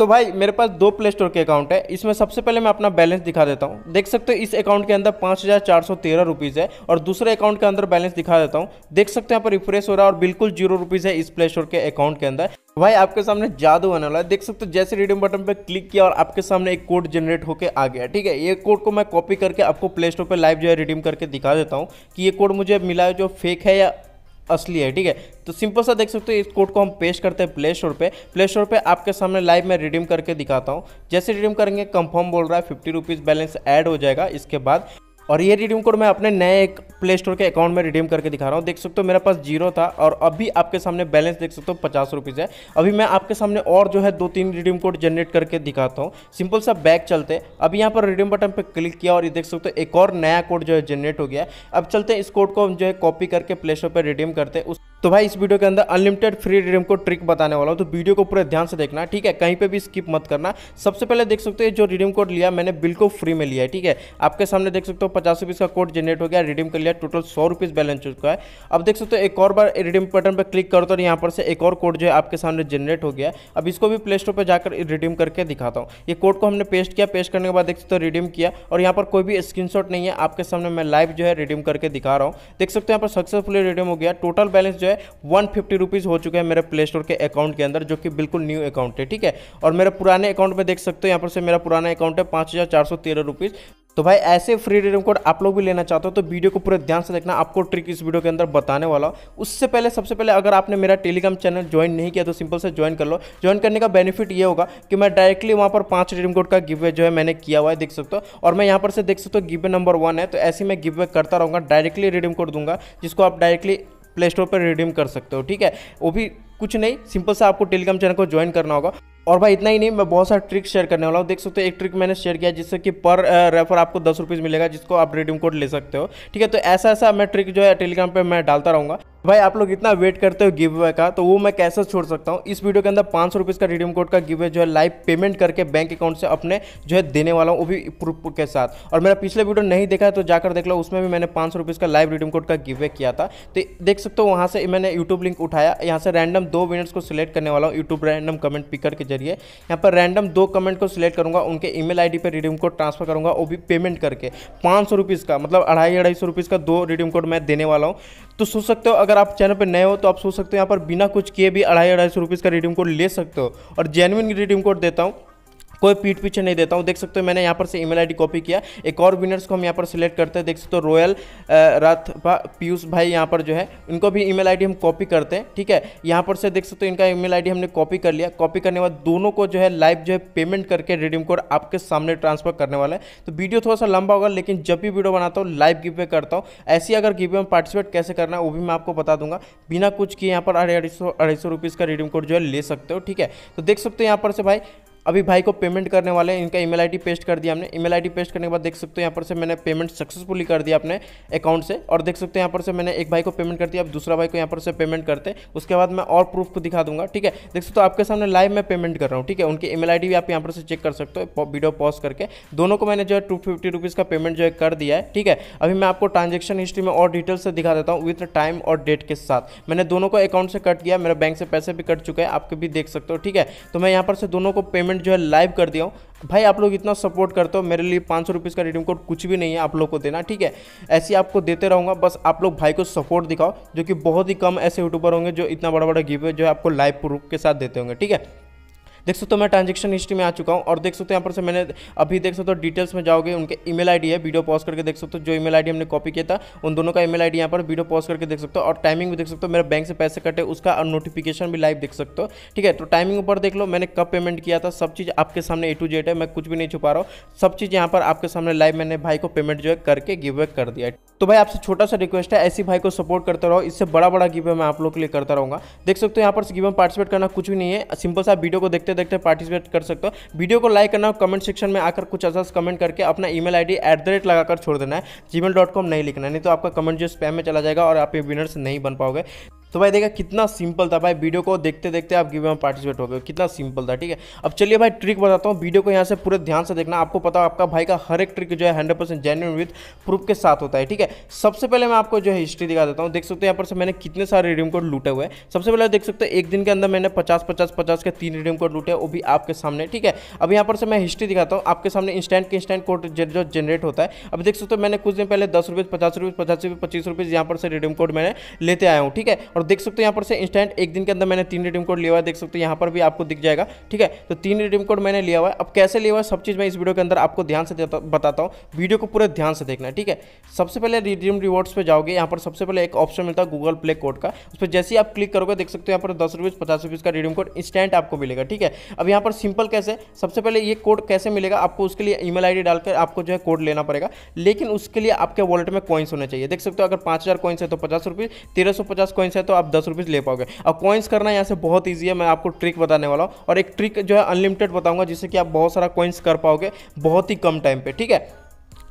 तो भाई मेरे पास दो प्ले स्टोर के अकाउंट है इसमें सबसे पहले मैं अपना बैलेंस दिखा देता हूँ देख सकते हो इस अकाउंट के अंदर पाँच हज़ार चार सौ तेरह रुपीज़ है और दूसरे अकाउंट के अंदर बैलेंस दिखा देता हूँ देख सकते हो यहाँ पर रिफ्रेश हो रहा है और बिल्कुल जीरो रुपीज़ है इस प्ले स्टोर के अकाउंट के अंदर भाई आपके सामने जादू आने वाला है देख सकते हो जैसे रिडीम बटन पर क्लिक किया और आपके सामने एक कोड जनरेट होकर आ गया ठीक है ये कोड को मैं कॉपी करके आपको प्ले स्टोर पर लाइव जो है रिडीम करके दिखा देता हूँ कि ये कोड मुझे मिला है जो फेक है या असली है ठीक है तो सिंपल सा देख सकते हो इस कोड को हम पेश करते हैं प्ले स्टोर पे प्ले स्टोर पे आपके सामने लाइव में रिडीम करके दिखाता हूँ जैसे रिडीम करेंगे कंफर्म बोल रहा है फिफ्टी रुपीज़ बैलेंस ऐड हो जाएगा इसके बाद और ये रिडीम कोड मैं अपने नए एक प्ले स्टोर के अकाउंट में रिडीम करके दिखा रहा हूँ देख सकते हो मेरे पास जीरो था और अभी आपके सामने बैलेंस देख सकते हो पचास रुपीज़ है अभी मैं आपके सामने और जो है दो तीन रिडीम कोड जनरेट करके दिखाता हूँ सिंपल सा बैक चलते अभी यहाँ पर रिडीम बटन पर क्लिक किया और ये देख सकते हो एक और नया कोड जो है जनरेट हो गया अब चलते इस कोड को हम जो है कॉपी करके प्ले स्टोर पर रिडीम करते उस तो भाई इस वीडियो के अंदर अनलिमिटेड फ्री रिडीम को ट्रिक बताने वाला हूँ तो वीडियो को पूरे ध्यान से देखना ठीक है कहीं पे भी स्किप मत करना सबसे पहले देख सकते हो जो रिडीम कोड लिया मैंने बिल्कुल फ्री में लिया है ठीक है आपके सामने देख सकते हो पचास रुपीज़ का कोड जनरेट हो गया रिडीम कर लिया टोटल सौ रुपीज़ बैलेंस चुका है अब देख सकते हो एक और बार रिडीम बटन पर क्लिक करो तो यहाँ पर से एक और कोड जो है आपके सामने जनरेट हो गया अब इसको भी प्ले स्टोर पर जाकर रिडीम करके दिखाता हूँ ये कोड को हमने पेस्ट किया पेस्ट करने के बाद देख सकते हो रिडीम किया और यहाँ पर कोई भी स्क्रीन नहीं है आपके सामने मैं लाइव जो है रिडीम करके दिखा रहा हूँ देख सकते हो यहाँ पर सक्सेसफुली रिडीम हो गया टोटल बैलेंस जो है वन फिफ्टी रुपीज़ हो चुके हैं मेरे प्ले स्टोर के अकाउंट के अंदर जो कि बिल्कुल न्यू अकाउंट है ठीक है और मेरे पुराने अकाउंट में देख सकते हो यहाँ पर से मेरा पुराना अकाउंट है पाँच हज़ार चार सौ तेरह रुपीज़ तो भाई ऐसे फ्री रिडीम कोड आप लोग भी लेना चाहते हो तो वीडियो को पूरे ध्यान से देखना आपको ट्रिक इस वीडियो के अंदर बताने वाला हूँ उससे पहले सबसे पहले अगर आपने मेरा टेलीग्राम चैनल ज्वाइन नहीं किया तो सिंपल से ज्वाइन कर लो ज्वाइन करने का बेनिफिट ये होगा कि मैं डायरेक्टली वहाँ पर पाँच रिडीम कोड का गिवे जो है मैंने किया हुआ है देख सकते हो और मैं यहाँ पर से देख सकते हो गिवे नंबर वन है तो ऐसे मैं गिवे करता रहूँगा डायरेक्टली रिडीम कोड दूंगा जिसको आप डायरेक्टली प्ले स्टोर पर रिडीम कर सकते हो ठीक है वो भी कुछ नहीं सिंपल से आपको टेलीग्राम चैनल को ज्वाइन करना होगा और भाई इतना ही नहीं मैं बहुत सारे ट्रिक शेयर करने वाला हूँ देख सकते हो एक ट्रिक मैंने शेयर किया जिससे कि पर रेफर आपको दस रुपीज़ मिलेगा जिसको आप रिडीम कोड ले सकते हो ठीक है तो ऐसा ऐसा मैं ट्रिक जो है टेलीग्राम पे मैं डालता रहूँगा भाई आप लोग इतना वेट करते हो गिव वे का तो वो मैं कैसे छोड़ सकता हूँ इस वीडियो के अंदर पाँच सौ रुपीज़ का रिडीम कोड का गिव जो है लाइव पेमेंट करके बैंक अकाउंट से अपने जो है देने वाला हूँ वो भी प्रूफ के साथ और मेरा पिछले वीडियो नहीं देखा है तो जाकर देख लो उसमें भी मैंने पाँच सौ का लाइव रिडीम कोड का गिव किया था तो देख सकते हो वहाँ से मैंने यूट्यूब लिंक उठाया यहाँ से रैंडम दो विनर्स को सिलेक्ट करने वाला हूँ यूट्यूब रैंडम कमेंट पिक करके जरिए यहाँ पर रैंडम दो कमेंट को सिलेक्ट करूँगा उनके ईमेल आईडी पर रिडीम कोड ट्रांसफर करूँगा वो भी पेमेंट करके पाँच सौ रुपीज़ का मतलब अढ़ाई अढ़ाई सौ रुपीज़ का दो रिडीम कोड मैं देने वाला हूँ तो सोच सकते हो अगर आप चैनल पर नए हो तो आप सोच सकते हो यहाँ पर बिना कुछ किए भी अढ़ाई अढ़ाई सौ रुपीज़ का रिडीम कोड ले सकते हो और जेनविन रिडीम कोड देता हूँ कोई पीठ पीछे नहीं देता हूँ देख सकते हो मैंने यहाँ पर से ईमेल आईडी कॉपी किया एक और विनर्स को हम यहाँ पर सिलेक्ट करते हैं देख सकते हो रॉयल राथपा पीयूष भाई यहाँ पर जो है उनको भी ईमेल आईडी हम कॉपी करते हैं ठीक है यहाँ पर से देख सकते हो इनका ईमेल आईडी हमने कॉपी कर लिया कॉपी करने के बाद दोनों को जो है लाइव जो है पेमेंट करके रिडीम कोड आपके सामने ट्रांसफर करने वाला है तो वीडियो थोड़ा सा लंबा होगा लेकिन जब भी वीडियो बनाता हूँ लाइव गिवे करता हूँ ऐसी अगर गिवे में पार्टिसिपेट कैसे करना है वो भी मैं आपको बता दूंगा बिना कुछ किए यहाँ पर अढ़ाई सौ अढ़ाई सौ रुपीज़ का रिडीम कोड जो है ले सकते हो ठीक है तो देख सकते हो यहाँ पर से भाई अभी भाई को पेमेंट करने वाले हैं इनका ईमेल आईडी पेस्ट कर दिया हमने ईमेल आईडी पेस्ट करने के बाद देख सकते हो यहाँ पर से मैंने पेमेंट सक्सेसफुली कर दिया अपने अकाउंट से और देख सकते हो यहाँ पर से मैंने एक भाई को पेमेंट कर दिया अब दूसरा भाई को यहाँ पर से पेमेंट करते उसके बाद मैं और प्रूफ को दिखा दूंगा ठीक है देख सकते हो आपके सामने लाइव मैं पेमेंट कर रहा हूँ ठीक है उनकी ईमेल आईडी भी आप यहाँ पर से चेक कर सकते हो वीडियो पॉज करके दोनों को मैंने जो है टू फिफ्टी का पेमेंट जो है कर दिया है ठीक है अभी मैं आपको ट्रांजेक्शन हिस्ट्री में और डिटेल से दिखा देता हूँ विथ टाइम और डेट के साथ मैंने दोनों को अकाउंट से कट किया मेरा बैंक से पैसे भी कट चुके हैं आपके भी देख सकते हो ठीक है तो मैं यहाँ पर से दोनों को पेमेंट पेमेंट जो है लाइव कर दिया हूँ भाई आप लोग इतना सपोर्ट करते हो मेरे लिए पाँच सौ रुपीज़ का रिडीम कोड कुछ भी नहीं है आप लोग को देना ठीक है ऐसे आपको देते रहूँगा बस आप लोग भाई को सपोर्ट दिखाओ जो कि बहुत ही कम ऐसे यूट्यूबर होंगे जो इतना बड़ा बड़ा गिफ्ट जो है आपको लाइव प्रूफ के साथ देते होंगे ठीक है देख सकते हो मैं ट्रांजेक्शन हिस्ट्री में आ चुका हूँ और देख सकते हो यहाँ पर से मैंने अभी देख सकते हो डिटेल्स में जाओगे उनके ईमेल आईडी है वीडियो पॉज करके देख सकते हो जो ईमेल आईडी हमने कॉपी किया था उन दोनों का ईमेल आईडी यहाँ पर वीडियो पॉज करके देख सकते हो और टाइमिंग भी देख सकते हो मेरे बैंक से पैसे कटे उसका और नोटिफिकेशन भी लाइव देख सकते हो ठीक है तो टाइमिंग ऊपर देख लो मैंने कब पेमेंट किया था सब चीज़ आपके सामने ए टू जेड है मैं कुछ भी नहीं छुपा रहा हूँ सब चीज़ यहाँ पर आपके सामने लाइव मैंने भाई को पेमेंट जो है करके गिव बैक कर दिया है तो भाई आपसे छोटा सा रिक्वेस्ट है ऐसी भाई को सपोर्ट करते रहो इससे बड़ा बड़ा गिवे मैं आप लोग के लिए करता रहूँगा देख सकते हो यहाँ पर गिवे में पार्टिसिपेट करना कुछ भी नहीं है सिंपल सा वीडियो को देखते देखते पार्टिसिपेट कर सकते हो वीडियो को लाइक करना कमेंट सेक्शन में आकर कुछ ऐसा कमेंट करके अपना email ID at the rate लगाकर छोड़ देना है जीमेल डॉट कॉम नहीं लिखना नहीं तो आपका कमेंट जो स्पैम में चला जाएगा और आप विनर्स नहीं बन पाओगे तो भाई देखा कितना सिंपल था भाई वीडियो को देखते देखते आप गिव में पार्टिसिपेट हो गए कितना सिंपल था ठीक है अब चलिए भाई ट्रिक बताता हूँ वीडियो को यहाँ से पूरे ध्यान से देखना आपको पता हो आपका भाई का हर एक ट्रिक जो है hundred percent genuine with proof के साथ होता है ठीक है सबसे पहले मैं आपको जो है हिस्ट्री दिखा देता हूँ देख सकते हो यहाँ पर से मैंने कितने सारे रिडीम कोड लूटे हुए सबसे पहले देख सकते हो एक दिन के अंदर मैंने पचास पचास पचास के तीन रिडीम कोड लूटे वो भी आपके सामने ठीक है अब यहाँ पर से मैं हिस्ट्री दिखाता हूँ आपके सामने इंस्टेंट के इंस्टेंट कोड जो जनरेट होता है अब देख सकते हो मैंने कुछ दिन पहले दस रुपये पचास रुपये पचास रुपये पच्चीस रुपये यहाँ पर से रिडीम कोड मैंने लेते आया हूँ ठीक है और देख सकते हो यहाँ पर से इंस्टेंट एक दिन के अंदर मैंने तीन रिडीम कोड लिया हुआ है देख सकते हो यहाँ पर भी आपको दिख जाएगा ठीक है तो तीन रिडीम कोड मैंने लिया हुआ है अब कैसे लिया हुआ है सब चीज़ मैं इस वीडियो के अंदर आपको ध्यान से बताता हूँ वीडियो को पूरे ध्यान से देखना ठीक है सबसे पहले रिडीम रिवॉर्ड्स पर जाओगे यहाँ पर सबसे पहले एक ऑप्शन मिलता है गूगल प्ले कोड का उस पर जैसे ही आप क्लिक करोगे देख सकते हो यहाँ पर दस रुपीज़ पचास रुपीज़ का रिडीम कोड इंस्टेंट आपको मिलेगा ठीक है अब यहाँ पर सिंपल कैसे सबसे पहले ये कोड कैसे मिलेगा आपको उसके लिए ईमेल आईडी डालकर आपको जो है कोड लेना पड़ेगा लेकिन उसके लिए आपके वॉलेट में कॉइन्स होने चाहिए देख सकते हो अगर पाँच हज़ार कॉइन्स है तो पचास रुपीज़ तेरह सौ पचास कॉइन्स है तो तो आप दस रुपीज़ ले पाओगे और कॉइन्स करना यहाँ से बहुत ईजी है मैं आपको ट्रिक बताने वाला हूँ और एक ट्रिक जो है अनलिमिटेड बताऊँगा जिससे कि आप बहुत सारा कॉइन्स कर पाओगे बहुत ही कम टाइम पर ठीक है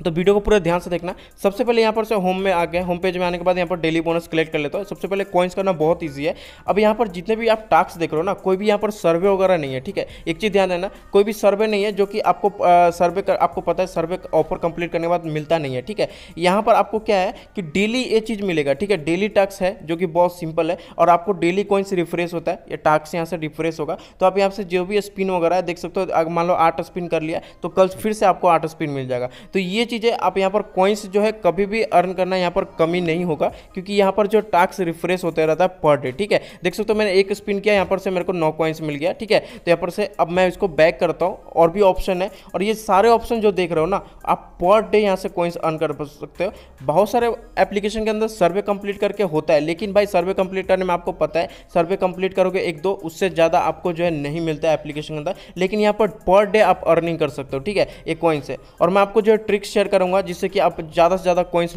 तो वीडियो को पूरा ध्यान से देखना सबसे पहले यहाँ पर से होम में आ गए होम पेज में आने के बाद यहाँ पर डेली बोनस कलेक्ट कर लेता हूँ सबसे पहले कॉइन्स करना बहुत ईजी है अब यहाँ पर जितने भी आप टास्क देख रहे हो ना कोई भी यहाँ पर सर्वे वगैरह नहीं है ठीक है एक चीज़ ध्यान देना कोई भी सर्वे नहीं है जो कि आपको सर्वे कर, आपको पता है सर्वे ऑफर कंप्लीट करने के बाद मिलता नहीं है ठीक है यहाँ पर आपको क्या है कि डेली ये चीज़ मिलेगा ठीक है डेली टास्क है जो कि बहुत सिंपल है और आपको डेली कॉइन्स रिफ्रेश होता है या टास्क यहाँ से रिफ्रेश होगा तो आप यहाँ से जो भी स्पिन वगैरह देख सकते हो मान लो आठ स्पिन कर लिया तो कल फिर से आपको आठ स्पिन मिल जाएगा तो ये चीज़ें आप यहाँ पर कॉइन्स जो है कभी भी अर्न करना यहाँ पर कमी नहीं होगा क्योंकि यहाँ पर जो टास्क रिफ्रेश होते रहता है पर डे ठीक है देख सकते हो मैंने एक स्पिन किया यहाँ पर से मेरे को नौ कॉइन्स मिल गया ठीक है तो यहाँ पर से अब मैं इसको बैक करता हूँ और भी ऑप्शन है और ये सारे ऑप्शन जो देख रहे हो ना आप पर डे यहाँ से कॉइन्स अर्न कर सकते हो बहुत सारे एप्लीकेशन के अंदर सर्वे कंप्लीट करके होता है लेकिन भाई सर्वे कंप्लीट करने में आपको पता है सर्वे कंप्लीट करोगे एक दो उससे ज़्यादा आपको जो है नहीं मिलता है एप्लीकेशन के अंदर लेकिन यहाँ पर पर डे आप अर्निंग कर सकते हो ठीक है एक कॉइन से और मैं आपको जो है ट्रिक्स शेयर करूंगा जिससे कि आप ज़्यादा से ज़्यादा कॉइन्स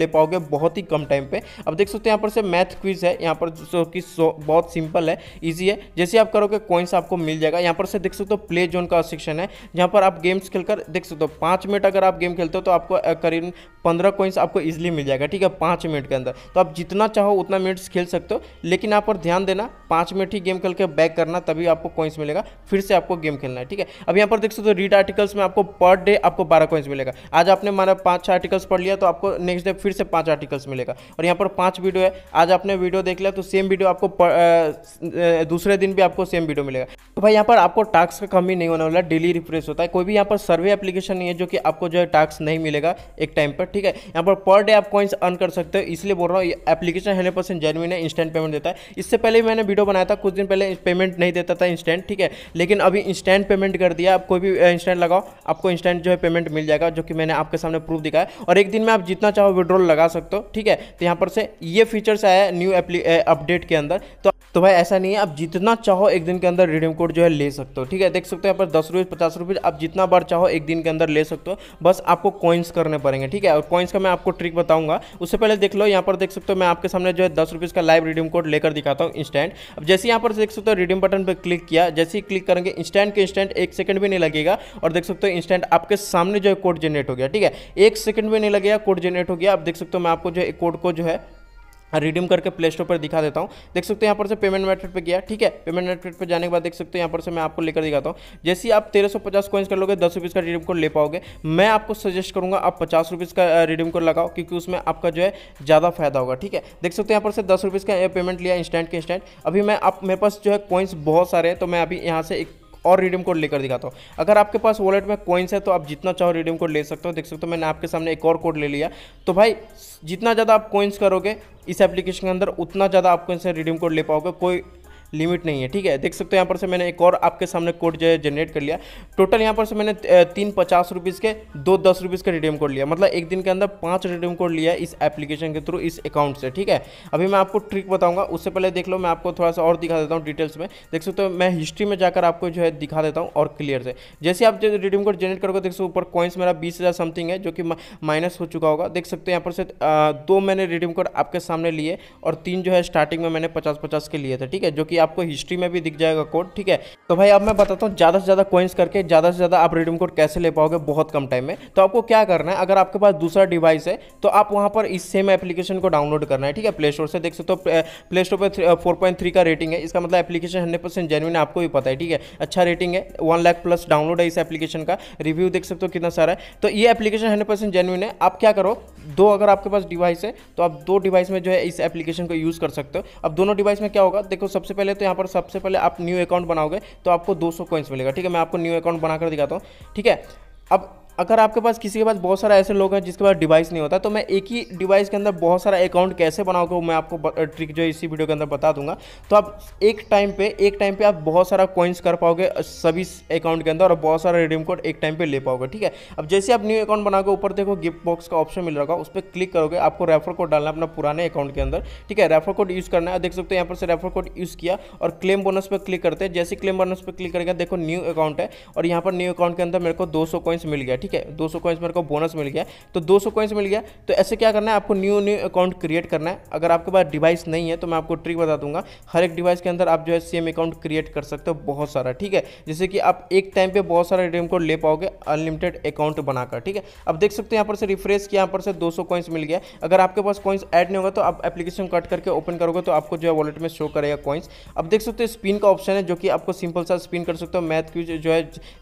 ले पाओगे बहुत ही कम टाइम पे अब देख सकते हैं यहाँ पर से मैथ क्विज है यहाँ पर जो कि बहुत सिंपल है इजी है जैसे आप करोगे कॉइन्स आपको मिल जाएगा यहाँ पर से देख सकते हो प्ले जोन का सेक्शन है जहाँ पर आप गेम्स खेलकर देख सकते हो पाँच मिनट अगर आप गेम खेलते हो तो आपको करीब पंद्रह कॉइन्स आपको ईजिली मिल जाएगा ठीक है पाँच मिनट के अंदर तो आप जितना चाहो उतना मिनट्स खेल सकते हो लेकिन यहाँ पर ध्यान देना पाँच मिनट ही गेम खेल के बैक करना तभी आपको कॉइन्स मिलेगा फिर से आपको गेम खेलना है ठीक है अब यहाँ पर देख सकते हो रीड आर्टिकल्स में आपको पर डे आपको बारह कॉइन्स मिलेगा आज आपने माना पाँच छः आर्टिकल्स पढ़ लिया तो आपको नेक्स्ट डे फिर से पाँच आर्टिकल्स मिलेगा और यहाँ पर पाँच वीडियो है आज आपने वीडियो देख लिया तो सेम वीडियो आपको दूसरे दिन भी आपको सेम वीडियो मिलेगा तो भाई यहाँ पर आपको टास्क का कमी नहीं होने वाला डेली रिफ्रेश होता है कोई भी यहाँ पर सर्वे एप्लीकेशन नहीं है जो कि आपको जो है टास्क नहीं मिलेगा एक टाइम पर ठीक है यहाँ पर पर डे आप कॉइन्स अर्न कर सकते हो इसलिए बोल रहा हूँ एप्लीकेशन हंड्रेड परसेंट जेनविन है इंस्टेंट पेमेंट देता है इससे पहले मैंने वीडियो बनाया था कुछ दिन पहले पेमेंट नहीं देता था इंस्टेंट ठीक है लेकिन अभी इंस्टेंट पेमेंट कर दिया आप कोई भी इंस्टेंट लगाओ आपको इंस्टेंट जो है पेमेंट मिल जाएगा जो कि मैंने आपके सामने प्रूफ दिखाया और एक दिन में आप जितना चाहो विड्रॉल लगा सकते हो ठीक है तो यहाँ पर से ये फीचर्स आया है न्यू अपडेट के अंदर तो तो भाई ऐसा नहीं है आप जितना चाहो एक दिन के अंदर रिडीम कोड जो है ले सकते हो ठीक है देख सकते हो यहाँ पर दस रुपीज़ पचास रुपीज़ आप जितना बार चाहो एक दिन के अंदर ले सकते हो बस आपको कॉइन्स करने पड़ेंगे ठीक है और कॉइन्स का मैं आपको ट्रिक बताऊंगा उससे पहले देख लो यहाँ पर देख सकते हो मैं आपके सामने जो है दस रुपीज़ का लाइव रिडीम कोड लेकर दिखाता हूँ इंस्टेंट अब जैसे यहाँ पर देख सकते हो रिडीम बटन पर क्लिक किया जैसे ही क्लिक करेंगे इंस्टेंट के इंस्टेंट एक सेकंड भी नहीं लगेगा और देख सकते हो इंस्टेंट आपके सामने जो है कोड जनरेट हो गया ठीक है एक सेकंड भी नहीं लगेगा कोड जनरेट हो गया आप देख सकते हो मैं आपको जो है कोड को जो है रिडीम हाँ, करके प्ले स्टोर पर दिखा देता हूँ देख सकते हैं यहाँ पर से पेमेंट मेथड पे गया ठीक है पेमेंट मेथड पे जाने के बाद देख सकते हैं यहाँ पर से मैं आपको लेकर दिखाता हूँ जैसे ही आप तेरह सौ पचास कॉइन्स कर लोगे दस रुपीज़ का रिडीम कोड ले पाओगे मैं आपको सजेस्ट करूँगा आप पचास रुपीज़ का रिडीम कोड लगाओ क्योंकि उसमें आपका जो है ज़्यादा फायदा होगा ठीक है देख सकते हैं यहाँ पर से दस रुपीज़ का पेमेंट लिया इंस्टेंट के इंस्टेंट अभी मैं आप मेरे पास जो है कॉइन्स बहुत सारे हैं तो मैं अभी यहाँ से एक और रिडीम कोड लेकर दिखाता हूँ अगर आपके पास वॉलेट में कॉइन्स है तो आप जितना चाहो रिडीम कोड ले सकते हो देख सकते हो मैंने आपके सामने एक और कोड ले लिया तो भाई जितना ज़्यादा आप कॉइन्स करोगे इस एप्लीकेशन के अंदर उतना ज़्यादा आपको इनसे रिडीम कोड ले पाओगे कोई लिमिट नहीं है ठीक है देख सकते हो यहाँ पर से मैंने एक और आपके सामने कोड जो है जनरेट कर लिया टोटल यहाँ पर से मैंने तीन पचास रुपीज़ के दो दस रुपीज़ का रिडीम कोड लिया मतलब एक दिन के अंदर पाँच रिडीम कोड लिया इस एप्लीकेशन के थ्रू इस अकाउंट से ठीक है अभी मैं आपको ट्रिक बताऊँगा उससे पहले देख लो मैं आपको थोड़ा सा और दिखा देता हूँ डिटेल्स में देख सकते हो मैं हिस्ट्री में जाकर आपको जो है दिखा देता हूँ और क्लियर से जैसे आप जो रिडीम कोड जनरेट करोगे देख सकते ऊपर कॉइन्स मेरा बीस हज़ार समथिंग है जो कि माइनस हो चुका होगा देख सकते हो यहाँ पर से दो मैंने रिडीम कोड आपके सामने लिए और तीन जो है स्टार्टिंग में मैंने पचास पचास के लिए थे ठीक है जो कि की आपको हिस्ट्री में भी दिख जाएगा कोड ठीक है तो भाई अब मैं बताता हूँ ज़्यादा से ज़्यादा कॉइन्स करके ज़्यादा से ज़्यादा आप रिडीम कोड कैसे ले पाओगे बहुत कम टाइम में तो आपको क्या करना है अगर आपके पास दूसरा डिवाइस है तो आप वहां पर इस सेम एप्लीकेशन को डाउनलोड करना है ठीक है प्ले स्टोर से देख सकते हो तो प्ले स्टोर पर फोर पॉइंट का रेटिंग है इसका मतलब एप्लीकेशन हंड्रेड परसेंट है आपको भी पता है ठीक है अच्छा रेटिंग है वन लाख प्लस डाउनलोड है इस एप्लीकेशन का रिव्यू देख सकते हो कितना सारा है तो ये एप्लीकेशन हंड्रेड परसेंट जेनुइन है आप क्या करो दो अगर आपके पास डिवाइस है तो आप दो डिवाइस में जो है इस एप्लीकेशन को यूज़ कर सकते हो अब दोनों डिवाइस में क्या होगा देखो सबसे पहले पहले तो यहाँ पर सबसे पहले आप न्यू अकाउंट बनाओगे तो आपको दो सौ मिलेगा ठीक है मैं आपको न्यू अकाउंट बनाकर दिखाता हूँ ठीक है अब अगर आपके पास किसी के पास बहुत सारे ऐसे लोग हैं जिसके पास डिवाइस नहीं होता तो मैं एक ही डिवाइस के अंदर बहुत सारा अकाउंट कैसे बनाओगे मैं आपको ट्रिक जो है इसी वीडियो के अंदर बता दूंगा तो आप एक टाइम पे एक टाइम पे आप बहुत सारा कॉइन्स कर पाओगे सभी अकाउंट के अंदर और बहुत सारा रिडीम कोड एक टाइम पर ले पाओगे ठीक है अब जैसे आप न्यू अकाउंट बनाओगे ऊपर देखो गिफ्ट बॉक्स का ऑप्शन मिल रहा है उस पर क्लिक करोगे आपको रेफर कोड डालना है अपना पुराने अकाउंट के अंदर ठीक है रेफर कोड यूज़ करना है देख सकते हो यहाँ पर से रेफर कोड यूज़ किया और क्लेम बोनस पर क्लिक करते हैं जैसे क्लेम बोनस पर क्लिक करेगा देखो न्यू अकाउंट है और यहाँ पर न्यू अकाउंट के अंदर मेरे को दो सौ मिल गया ठीक ठीक है 200 सौ कॉइंस मेरे को बोनस मिल गया तो 200 सौ कॉइंस मिल गया तो ऐसे क्या करना है आपको न्यू न्यू अकाउंट क्रिएट करना है अगर आपके पास डिवाइस नहीं है तो मैं आपको ट्रिक बता दूंगा हर एक डिवाइस के अंदर आप जो है सेम अकाउंट क्रिएट कर सकते हो बहुत सारा ठीक है जैसे कि आप एक टाइम पर बहुत सारा रिडीम कोड ले पाओगे अनलिमिटेड अकाउंट बनाकर ठीक है अब देख सकते हो यहाँ पर से रिफ्रेश किया यहाँ पर से दो सौ कॉइंस मिल गया अगर आपके पास कॉइन्स एड नहीं होगा तो आप एप्लीकेशन कट करके ओपन करोगे तो आपको जो है वॉलेट में शो करेगा कॉइन्स अब देख सकते हो स्पिन का ऑप्शन है जो कि आपको सिंपल सा स्पिन कर सकते हो मैथ की जो है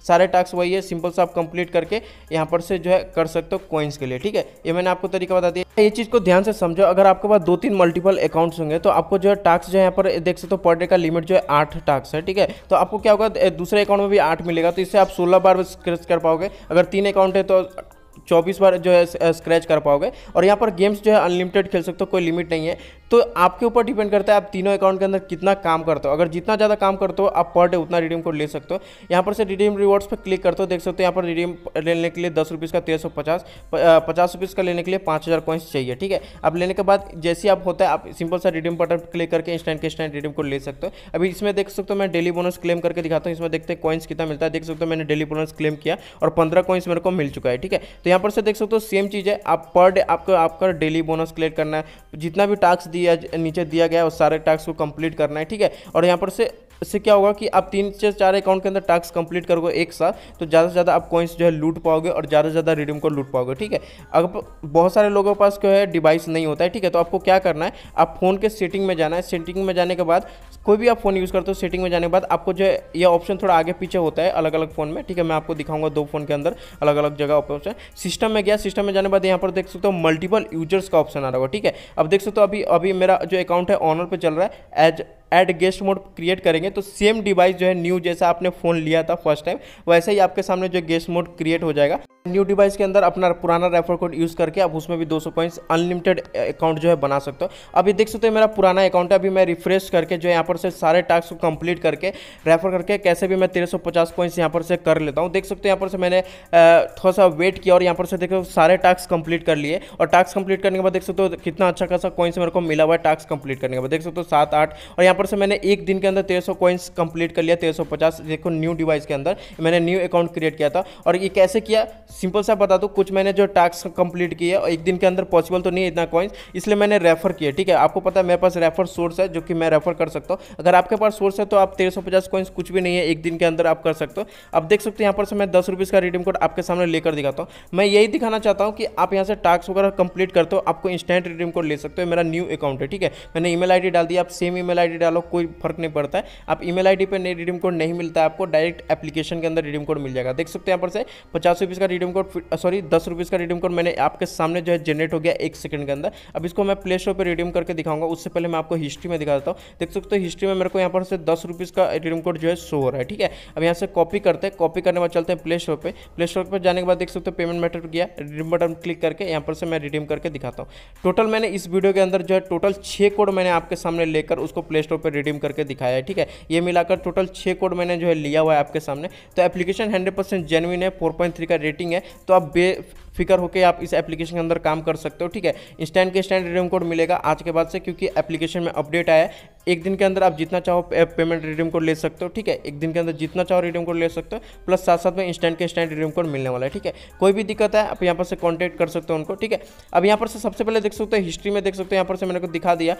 सारे टास्क वही है सिंपल सा आप कंप्लीट करके यहाँ पर से जो है कर सकते हो कॉइन्स के लिए ठीक है ये मैंने आपको तरीका बता दिया ये चीज़ को ध्यान से समझो अगर आपके पास दो तीन मल्टीपल अकाउंट्स होंगे तो आपको जो है टास्क जो है यहाँ पर देख सकते हो पर डे का लिमिट जो है आठ टास्क है ठीक है तो आपको क्या होगा दूसरे अकाउंट में भी आठ मिलेगा तो इससे आप सोलह बार स्क्रैच कर पाओगे अगर तीन अकाउंट है तो चौबीस बार जो है स्क्रैच कर पाओगे और यहाँ पर गेम्स जो है अनलिमिटेड खेल सकते हो कोई लिमिट नहीं है तो आपके ऊपर डिपेंड करता है आप तीनों अकाउंट के अंदर कितना काम करते हो अगर जितना ज़्यादा काम करते हो आप पर डे उतना रिडीम कोड ले सकते हो यहाँ पर से रिडीम रिवॉर्ड्स पर क्लिक करते हो देख सकते हो यहाँ पर रिडीम लेने के लिए दस रुपीज़ का तेरह सौ पचास पचास रुपीज़ का लेने के लिए पाँच हज़ार कॉइन्स चाहिए ठीक है अब लेने के बाद जैसे आप होता है आप सिंपल सा रिडीम बटन क्लिक करके इंस्टेंट के इंस्टेंट रिडीम कोड ले सकते हो अभी इसमें देख सकते हो मैं डेली बोनस क्लेम करके दिखाता हूँ इसमें देखते हैं कॉइन्स कितना मिलता है देख सकते हो मैंने डेली बोनस क्लेम किया और पंद्रह कॉइन्स मेरे को मिल चुका है ठीक है तो यहाँ पर से देख सकते हो सेम चीज़ है आप पर डे आपको आपका डेली बोनस क्लेम करना है जितना भी टास्क दिया नीचे दिया गया है उस सारे टास्क को कंप्लीट करना है ठीक है और यहाँ पर से इससे क्या होगा कि आप तीन से चार अकाउंट के अंदर टास्क कंप्लीट करोगे एक साथ तो ज़्यादा से ज़्यादा आप कॉइन्स जो है लूट पाओगे और ज़्यादा से ज़्यादा रिडीम को लूट पाओगे ठीक है अगर बहुत सारे लोगों के पास जो है डिवाइस नहीं होता है ठीक है तो आपको क्या करना है आप फ़ोन के सेटिंग में जाना है सेटिंग में जाने के बाद कोई भी आप फ़ोन यूज़ करते हो सेटिंग में जाने के बाद आपको जो है यह ऑप्शन थोड़ा आगे पीछे होता है अलग अलग फ़ोन में ठीक है मैं आपको दिखाऊंगा दो फोन के अंदर अलग अलग जगह ऑप्शन सिस्टम में गया सिस्टम में जाने के बाद यहाँ पर देख सकते हो मल्टीपल यूजर्स का ऑप्शन आ रहा होगा ठीक है अब देख सकते हो अभी अभी मेरा जो अकाउंट है ऑनर पर चल रहा है as add guest mode create करेंगे तो सेम डिवाइस जो है न्यू जैसा आपने फ़ोन लिया था फर्स्ट टाइम वैसे ही आपके सामने जो गेस्ट मोड क्रिएट हो जाएगा न्यू डिवाइस के अंदर अपना पुराना रेफर कोड यूज़ करके आप उसमें भी 200 पॉइंट्स अनलिमिटेड अकाउंट जो है बना सकते हो अभी देख सकते हो मेरा पुराना अकाउंट है अभी मैं रिफ्रेश करके जो यहाँ पर से सारे टास्क को कंप्लीट करके रेफर करके कैसे भी मैं तेरह सौ पचास पॉइंट्स यहाँ पर से कर लेता हूँ देख सकते हो यहाँ पर से मैंने थोड़ा सा वेट किया और यहाँ पर से देखो सारे टास्क कंप्लीट कर लिए और टास्क कंप्लीट करने के बाद देख सकते हो कितना अच्छा खासा कॉइन्स मेरे को मिला हुआ है टास्क कंप्लीट करने के बाद देख सकते हो सात आठ और यहाँ पर से मैंने एक दिन के अंदर तेरह सौ कॉइन्स कंप्लीट कर लिया तेरह सौ पचास देखो न्यू डिवाइस के अंदर मैंने न्यू अकाउंट क्रिएट किया था और ये कैसे किया सिंपल सा बता दो कुछ मैंने जो टास्क कंप्लीट किया और एक दिन के अंदर पॉसिबल तो नहीं इतना कॉइन्स इसलिए मैंने रेफर किया ठीक है आपको पता है मेरे पास रेफर सोर्स है जो कि मैं रेफर कर सकता हूँ अगर आपके पास सोर्स है तो आप तेरह सौ पचास कुछ भी नहीं है एक दिन के अंदर आप कर सकते हो आप देख सकते हो यहाँ पर से मैं दस रुपीज़ का रिडीम कोड आपके सामने लेकर दिखाता हूँ मैं यही दिखाना चाहता हूँ कि आप यहाँ से टास्क वगैरह कंप्लीट करते हो आपको इंस्टेंट रिडीम कोड ले सकते हो मेरा न्यू अकाउंट है ठीक है मैंने ई मेल डाल दी आप सेम ई मेल डालो कोई फर्क नहीं पड़ता है आप ईमेल आईडी पर रिडीम कोड नहीं मिलता है आपको डायरेक्ट एप्लीकेशन के अंदर रिडीम कोड मिल जाएगा देख सकते हैं यहाँ पर से पचास का रिडीम रिडीम कोड सॉरी दस रुपीज़ का रिडीम कोड मैंने आपके सामने जो है जनरेट हो गया एक सेकंड के अंदर अब इसको मैं प्ले स्टोर पर रिडीम करके दिखाऊंगा उससे पहले मैं आपको हिस्ट्री में दिखा देता हूँ देख सकते हो हिस्ट्री में मेरे को यहाँ पर से दस रुपीज़ का रिडीम कोड जो है शो हो रहा है ठीक है अब यहाँ से कॉपी करते हैं कॉपी करने के बाद चलते हैं प्ले स्टोर पर प्ले स्टोर पर जाने के बाद देख सकते हो पेमेंट मेथड गया रिडीम बटन क्लिक करके यहाँ पर से मैं रिडीम करके दिखाता हूँ टोटल मैंने इस वीडियो के अंदर जो है टोटल छः कोड मैंने आपके सामने लेकर उसको प्ले स्टोर पर रिडीम करके दिखाया है ठीक है ये मिलाकर टोटल छः कोड मैंने जो है लिया हुआ है आपके सामने तो एप्लीकेशन हंड्रेड परसेंट जेनविन है फोर पॉइंट थ्री का रेटिंग बुकिंग है तो आप बे फिकर होकर आप इस एप्लीकेशन के अंदर काम कर सकते हो ठीक है इंस्टैंड के स्टैंड रिडीम कोड मिलेगा आज के बाद से क्योंकि एप्लीकेशन में अपडेट आया एक दिन के अंदर आप जितना चाहो पेमेंट रिडीम कोड ले सकते हो ठीक है एक दिन के अंदर जितना चाहो रिडीम कोड ले सकते हो प्लस साथ साथ में इंस्टेंट के इंस्टेंट रिडीम कोड मिलने वाला है ठीक है कोई भी दिक्कत है आप यहाँ पर से कॉन्टैक्ट कर सकते हो उनको ठीक है अब यहाँ पर से सबसे पहले देख सकते हो हिस्ट्री में देख सकते हो यहाँ पर से मैंने को दिखा दिया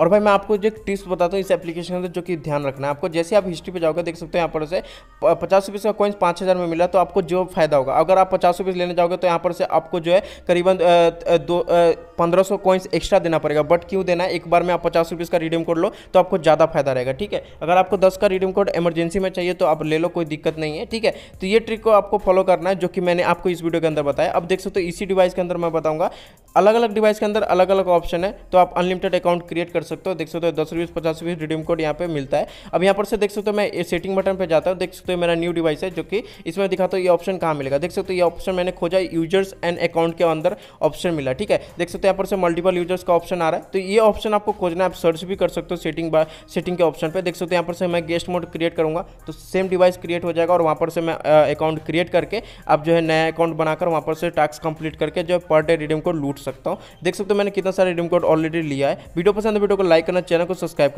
और भाई मैं आपको जो टिप्स बताता हूँ इस एप्लीकेशन के अंदर जो कि ध्यान रखना है आपको जैसे आप हिस्ट्री पे जाओगे देख सकते हैं यहाँ पर से पचास रुपीज़ का कॉइन्स पाँच हज़ार में मिला तो आपको जो फायदा होगा अगर आप पचास रुपीज़ लेने जाओगे तो यहाँ पर से आपको जो है करीबन दो पंद्रह सौ कॉइन्स एक्स्ट्रा देना पड़ेगा बट क्यों देना है एक बार में आप पचास रुपीज़ का रिडीम कोड लो तो आपको ज़्यादा फायदा रहेगा ठीक है अगर आपको दस का रिडीम कोड एमरजेंसी में चाहिए तो आप ले लो कोई दिक्कत नहीं है ठीक है तो ये ट्रिक को आपको फॉलो करना है जो कि मैंने आपको इस वीडियो के अंदर बताया अब देख सकते हो इसी डिवाइस के अंदर मैं बताऊँगा अलग अलग डिवाइस के अंदर अलग अलग ऑप्शन है तो आप अनलिमिटेड अकाउंट क्रिएट कर सकते हो देख सकते हो दस रुपीस पचास रुपीस रिडीम कोड यहाँ पे मिलता है अब यहाँ पर से देख सकते हो मैं सेटिंग बटन पे जाता हूँ देख सकते हो मेरा न्यू डिवाइस है जो कि इसमें दिखाता हूँ ये ऑप्शन कहाँ मिलेगा देख सकते हो ये ऑप्शन मैंने खोजा यूजर्स एंड अकाउंट के अंदर ऑप्शन मिला ठीक है देख सकते हो यहाँ पर से मल्टीपल यूजर्स का ऑप्शन आ रहा है तो ये ऑप्शन आपको खोजना आप सर्च भी कर सकते हो सेटिंग सेटिंग के ऑप्शन पर देख सकते हो यहाँ पर से मैं गेस्ट मोड क्रिएट करूँगा तो सेम डिवाइस क्रिएट हो जाएगा और वहाँ पर से मैं अकाउंट क्रिएट करके आप जो है नया अकाउंट बनाकर वहाँ पर से टास्क कंप्लीट करके जो है पर डे रिडीम कोड लूट सकता हूँ देख सकते हो मैंने कितना सारे रिडीम कोड ऑलरेडी लिया है वीडियो पसंद है वीडियो को लाइक करना चैनल को सब्सक्राइब